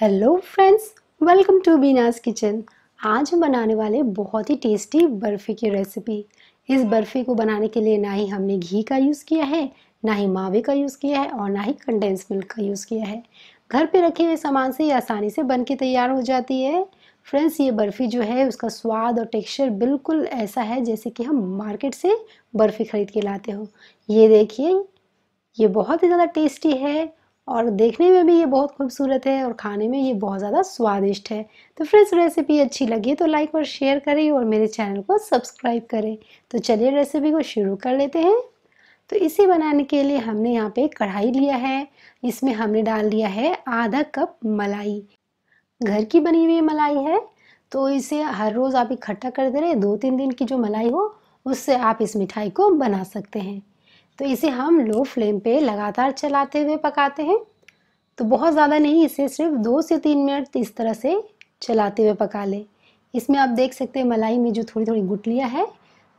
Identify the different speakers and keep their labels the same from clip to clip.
Speaker 1: hello friends welcome to Beena's kitchen आज हम बनाने वाले बहुत ही टेस्टी बर्फ़ी की रेसिपी इस बर्फ़ी को बनाने के लिए ना ही हमने घी का यूज़ किया है ना ही मावे का यूज़ किया है और ना ही कंडेंस मिल्क का यूज़ किया है घर पे रखे हुए सामान से ये आसानी से बन के तैयार हो जाती है फ्रेंड्स ये बर्फ़ी जो है उसका स्वाद और टेक्सचर बिल्कुल ऐसा है जैसे कि हम मार्केट से बर्फ़ी ख़रीद के लाते हो ये देखिए ये बहुत ही ज़्यादा टेस्टी है और देखने में भी ये बहुत खूबसूरत है और खाने में ये बहुत ज़्यादा स्वादिष्ट है तो फ्रेंड्स रेसिपी अच्छी लगी तो लाइक और शेयर करें और मेरे चैनल को सब्सक्राइब करें तो चलिए रेसिपी को शुरू कर लेते हैं तो इसे बनाने के लिए हमने यहाँ पे कढ़ाई लिया है इसमें हमने डाल दिया है आधा कप मलाई घर की बनी हुई मलाई है तो इसे हर रोज़ आप इकट्ठा कर दे रहे दो तीन दिन की जो मलाई हो उससे आप इस मिठाई को बना सकते हैं तो इसे हम लो फ्लेम पे लगातार चलाते हुए पकाते हैं तो बहुत ज़्यादा नहीं इसे सिर्फ दो से तीन मिनट इस तरह से चलाते हुए पका लें इसमें आप देख सकते हैं मलाई में जो थोड़ी थोड़ी गुटलियाँ है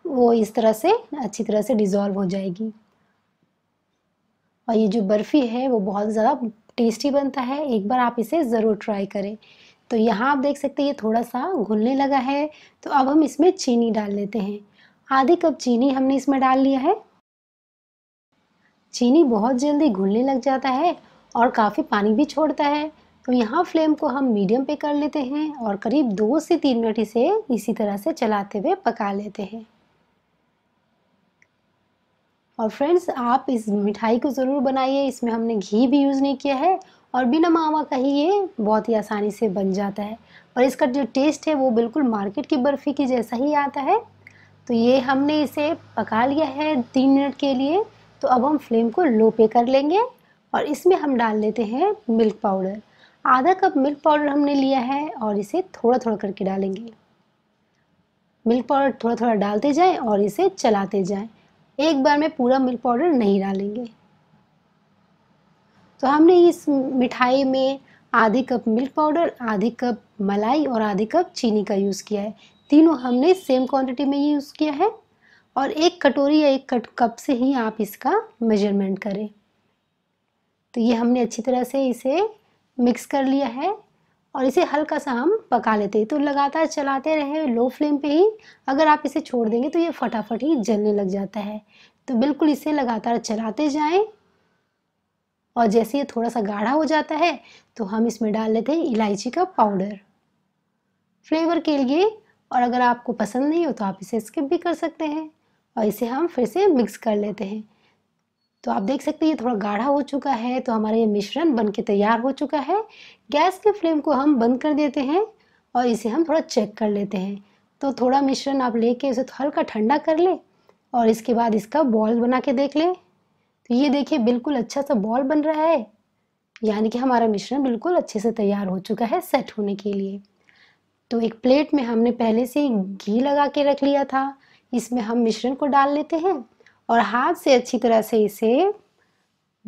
Speaker 1: वो इस तरह से अच्छी तरह से डिज़ोल्व हो जाएगी और ये जो बर्फ़ी है वो बहुत ज़्यादा टेस्टी बनता है एक बार आप इसे ज़रूर ट्राई करें तो यहाँ आप देख सकते हैं ये थोड़ा सा घुलने लगा है तो अब हम इसमें चीनी डाल लेते हैं आधे कप चीनी हमने इसमें डाल लिया है चीनी बहुत जल्दी घुलने लग जाता है और काफ़ी पानी भी छोड़ता है तो यहाँ फ्लेम को हम मीडियम पे कर लेते हैं और करीब दो से तीन मिनट इसे इसी तरह से चलाते हुए पका लेते हैं और फ्रेंड्स आप इस मिठाई को ज़रूर बनाइए इसमें हमने घी भी यूज़ नहीं किया है और बिना मावा का ही ये बहुत ही आसानी से बन जाता है और इसका जो टेस्ट है वो बिल्कुल मार्केट की बर्फ़ी के जैसा ही आता है तो ये हमने इसे पका लिया है तीन मिनट के लिए तो अब हम फ्लेम को लो पे कर लेंगे और इसमें हम डाल लेते हैं मिल्क पाउडर आधा कप मिल्क पाउडर हमने लिया है और इसे थोड़ा थोड़ा करके डालेंगे मिल्क पाउडर थोड़ा थोड़ा डालते जाएं और इसे चलाते जाएं एक बार में पूरा मिल्क पाउडर नहीं डालेंगे तो हमने इस मिठाई में आधे कप मिल्क पाउडर आधे कप मलाई और आधे कप चीनी का यूज़ किया है तीनों हमने सेम क्वांटिटी में ही यूज़ किया है और एक कटोरी या एक कट कप से ही आप इसका मेजरमेंट करें तो ये हमने अच्छी तरह से इसे मिक्स कर लिया है और इसे हल्का सा हम पका लेते हैं तो लगातार चलाते रहें लो फ्लेम पे ही अगर आप इसे छोड़ देंगे तो ये फटाफट ही जलने लग जाता है तो बिल्कुल इसे लगातार चलाते जाएं और जैसे ये थोड़ा सा गाढ़ा हो जाता है तो हम इसमें डाल लेते हैं इलायची का पाउडर फ्लेवर के लिए और अगर आपको पसंद नहीं हो तो आप इसे स्किप भी कर सकते हैं और इसे हम फिर से मिक्स कर लेते हैं तो आप देख सकते हैं ये थोड़ा गाढ़ा हो चुका है तो हमारा ये मिश्रण बन के तैयार हो चुका है गैस के फ्लेम को हम बंद कर देते हैं और इसे हम थोड़ा चेक कर लेते हैं तो थोड़ा मिश्रण आप लेके उसे हल्का ठंडा कर ले और इसके बाद इसका बॉल बना के देख ले तो ये देखिए बिल्कुल अच्छा सा बॉल बन रहा है यानी कि हमारा मिश्रण बिल्कुल अच्छे से तैयार हो चुका है सेट होने के लिए तो एक प्लेट में हमने पहले से घी लगा के रख लिया था इसमें हम मिश्रण को डाल लेते हैं और हाथ से अच्छी तरह से इसे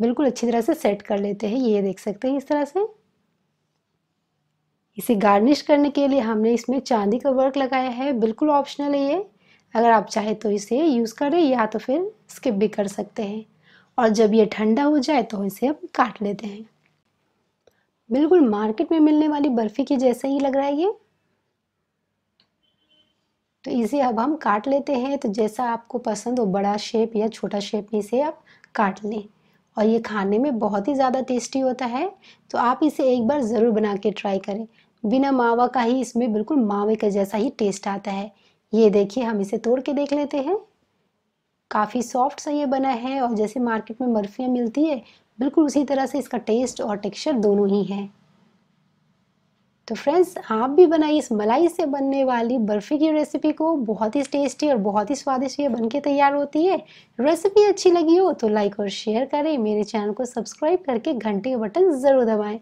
Speaker 1: बिल्कुल अच्छी तरह से सेट कर लेते हैं ये देख सकते हैं इस तरह से इसे गार्निश करने के लिए हमने इसमें चांदी का वर्क लगाया है बिल्कुल ऑप्शनल है ये अगर आप चाहे तो इसे यूज़ करें या तो फिर स्किप भी कर सकते हैं और जब ये ठंडा हो जाए तो इसे हम काट लेते हैं बिल्कुल मार्केट में मिलने वाली बर्फ़ी के जैसा ही लग रहा है ये तो इसे अब हम काट लेते हैं तो जैसा आपको पसंद हो बड़ा शेप या छोटा शेप में इसे आप काट लें और ये खाने में बहुत ही ज़्यादा टेस्टी होता है तो आप इसे एक बार ज़रूर बना के ट्राई करें बिना मावा का ही इसमें बिल्कुल मावे का जैसा ही टेस्ट आता है ये देखिए हम इसे तोड़ के देख लेते हैं काफ़ी सॉफ्ट सा ये बना है और जैसे मार्केट में बर्फियाँ मिलती है बिल्कुल उसी तरह से इसका टेस्ट और टेक्सचर दोनों ही है तो फ्रेंड्स आप भी बनाइए इस मलाई से बनने वाली बर्फ़ी की रेसिपी को बहुत ही टेस्टी और बहुत ही स्वादिष्ट ये बनके तैयार होती है रेसिपी अच्छी लगी हो तो लाइक और शेयर करें मेरे चैनल को सब्सक्राइब करके घंटे का बटन ज़रूर दबाएं